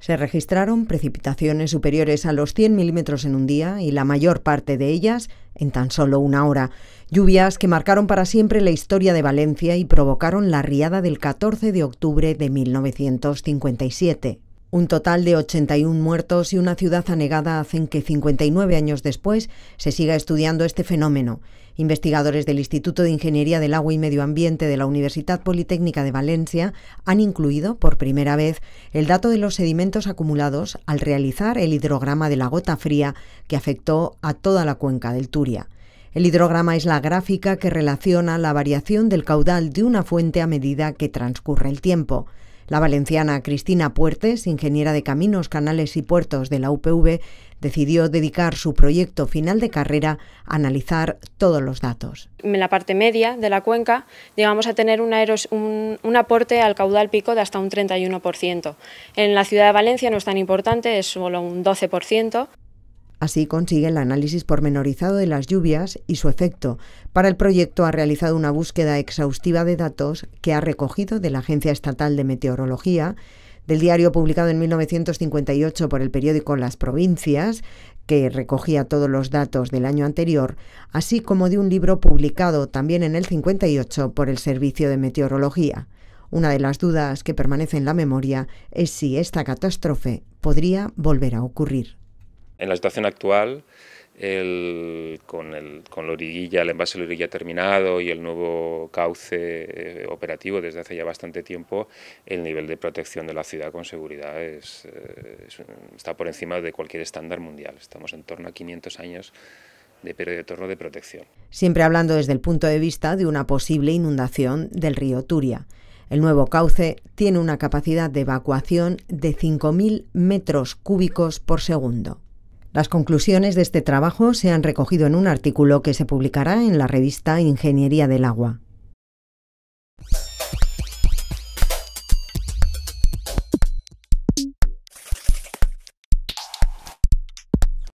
Se registraron precipitaciones superiores a los 100 milímetros en un día y la mayor parte de ellas en tan solo una hora. Lluvias que marcaron para siempre la historia de Valencia y provocaron la riada del 14 de octubre de 1957. Un total de 81 muertos y una ciudad anegada hacen que 59 años después se siga estudiando este fenómeno. Investigadores del Instituto de Ingeniería del Agua y Medio Ambiente de la Universidad Politécnica de Valencia han incluido por primera vez el dato de los sedimentos acumulados al realizar el hidrograma de la gota fría que afectó a toda la cuenca del Turia. El hidrograma es la gráfica que relaciona la variación del caudal de una fuente a medida que transcurre el tiempo. La valenciana Cristina Puertes, ingeniera de caminos, canales y puertos de la UPV, decidió dedicar su proyecto final de carrera a analizar todos los datos. En la parte media de la cuenca llegamos a tener un, un, aporte al caudal pico de hasta un 31%. En la ciudad de Valencia no es tan importante, es solo un 12%. Así consigue el análisis pormenorizado de las lluvias y su efecto. Para el proyecto ha realizado una búsqueda exhaustiva de datos que ha recogido de la Agencia Estatal de Meteorología, del diario publicado en 1958 por el periódico Las Provincias, que recogía todos los datos del año anterior, así como de un libro publicado también en el 58 por el Servicio de Meteorología. Una de las dudas que permanece en la memoria es si esta catástrofe podría volver a ocurrir. En la situación actual, con, el, con la origuilla, el envase de la terminado y el nuevo cauce eh, operativo desde hace ya bastante tiempo, el nivel de protección de la ciudad con seguridad eh, está por encima de cualquier estándar mundial. Estamos en torno a 500 años de periodo de de protección. Siempre hablando desde el punto de vista de una posible inundación del río Turia. El nuevo cauce tiene una capacidad de evacuación de 5.000 metros cúbicos por segundo. Las conclusiones de este trabajo se han recogido en un artículo que se publicará en la revista Ingeniería del Agua.